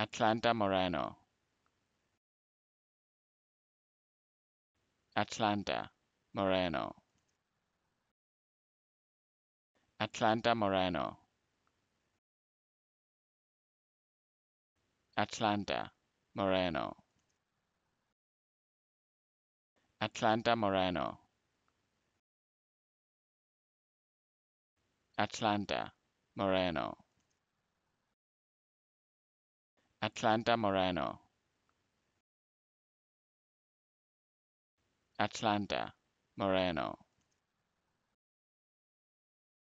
Atlanta Moreno Atlanta Moreno Atlanta Moreno Atlanta Moreno Atlanta Moreno Atlanta Moreno Atlanta Moreno Atlanta Moreno